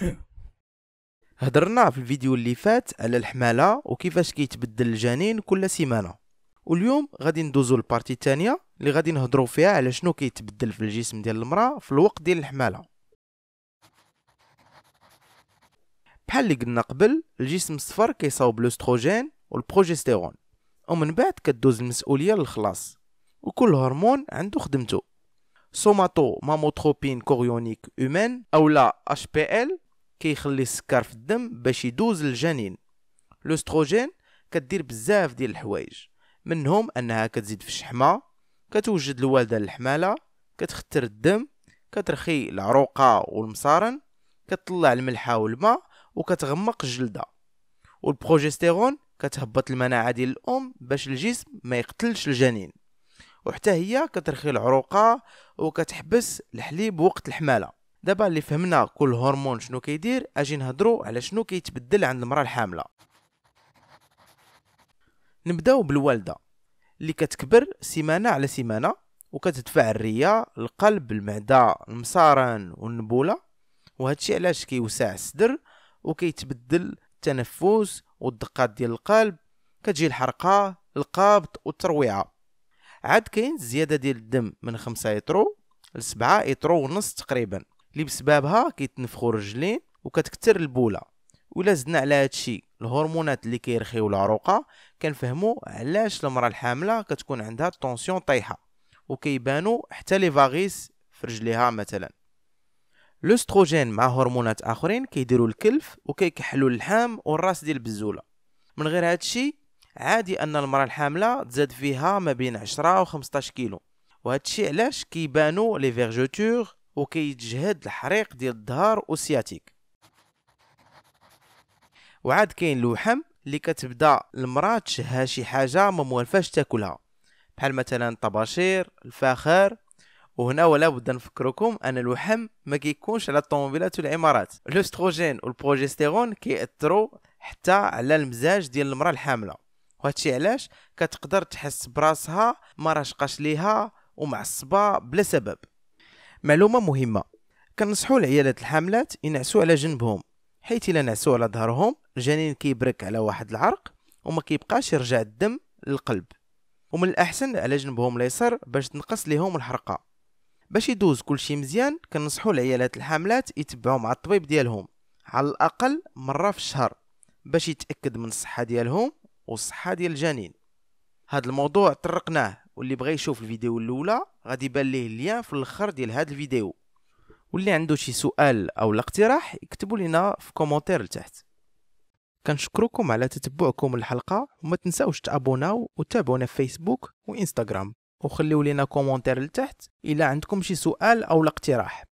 هضرنا في الفيديو اللي فات على الحماله وكيفاش كيتبدل الجنين كل سيمانه واليوم غادي ندوزو للبارتي الثانيه اللي غادي نهضرو فيها على شنو كيتبدل في الجسم ديال المراه في الوقت ديال الحماله بحال اللي قلنا قبل الجسم الصفر كيصاوب لوستروجين والبروجستيرون ومن بعد كدوز المسؤوليه للخلاص وكل هرمون عنده خدمته سوماتو ماموتروبين كوريونيك او اولا اش بي ال كيخلي السكر في الدم باش يدوز للجنين لوستروجين كدير بزاف ديال الحوايج منهم انها كتزيد في الشحمه كتوجد الوالده للحماله كتختر الدم كترخي العروقه والمصارن كتطلع الملحه والماء وكتغمق الجلده والبروجستيرون كتهبط المناعه ديال الام باش الجسم ما يقتلش الجنين وحتى هي كترخي العروقه وكتحبس الحليب وقت الحماله دابا اللي فهمنا كل هرمون شنو كيدير اجي نهضروا على شنو كيتبدل عند المراه الحامله نبداو بالوالده اللي كتكبر سيمانه على سيمانه وكتدفع الريه القلب المعده المصارن والنبوله وهادشي علاش كيوسع الصدر وكيتبدل التنفس والدقات ديال القلب كتجي الحرقه القبض والترويعه عاد كاين الزياده ديال الدم من 5 يترو ل 7 يترو ونص تقريبا اللي بسببها كيتنفخوا الرجلين وكتكثر البوله ولا زدنا على هادشي الهرمونات اللي كيرخيو العروقه كنفهموا علاش المراه الحامله كتكون عندها طونسيون طايحه وكيبانوا حتى لي فاغيس في رجليها مثلا لوستروجين مع هرمونات اخرين كيديروا الكلف وكيكحلوا اللحام والراس ديال البزوله من غير هادشي عادي ان المراه الحامله تزاد فيها ما بين 10 و 15 كيلو وهادشي علاش كيبانو لي فيرجوتور وكيتجهد الحريق ديال الدهار اوسياتيك وعاد كاين الوحم اللي كتبدا المراه تشها شي حاجه ما موالفاش تاكلها بحال مثلا الطباشير الفاخر وهنا ولا بد نفكركم ان الوحم ما كيكونش على الطوموبيلات والعمارات الاستروجين والبروجستيرون كيأثروا حتى على المزاج ديال المراه الحامله وهادشي علاش كتقدر تحس براسها ما راشقاش ليها ومعصبه بلا سبب معلومه مهمه كنصحوا العيالات الحاملات ينعسوا على جنبهم حيث الا نعسوا على ظهرهم الجنين كيبرك على واحد العرق وما كيبقاش يرجع الدم للقلب ومن الاحسن على جنبهم اليسار باش تنقص ليهم الحرقه باش يدوز كلشي مزيان كنصحوا العيالات الحاملات يتبعوا مع الطبيب ديالهم على الاقل مره في الشهر باش يتاكد من الصحه ديالهم والصحه ديال الجنين هذا الموضوع طرقناه واللي بغى يشوف الفيديو الاولى غادي يبان ليه اللين في الاخر ديال هاد الفيديو واللي عنده شي سؤال او اقتراح يكتبوا لنا في كومونتير لتحت كنشكركم على تتبعكم الحلقه وما تنساوش تابوناو وتابعونا في فيسبوك وانستغرام وخليو لنا كومونتير لتحت الى عندكم شي سؤال او اقتراح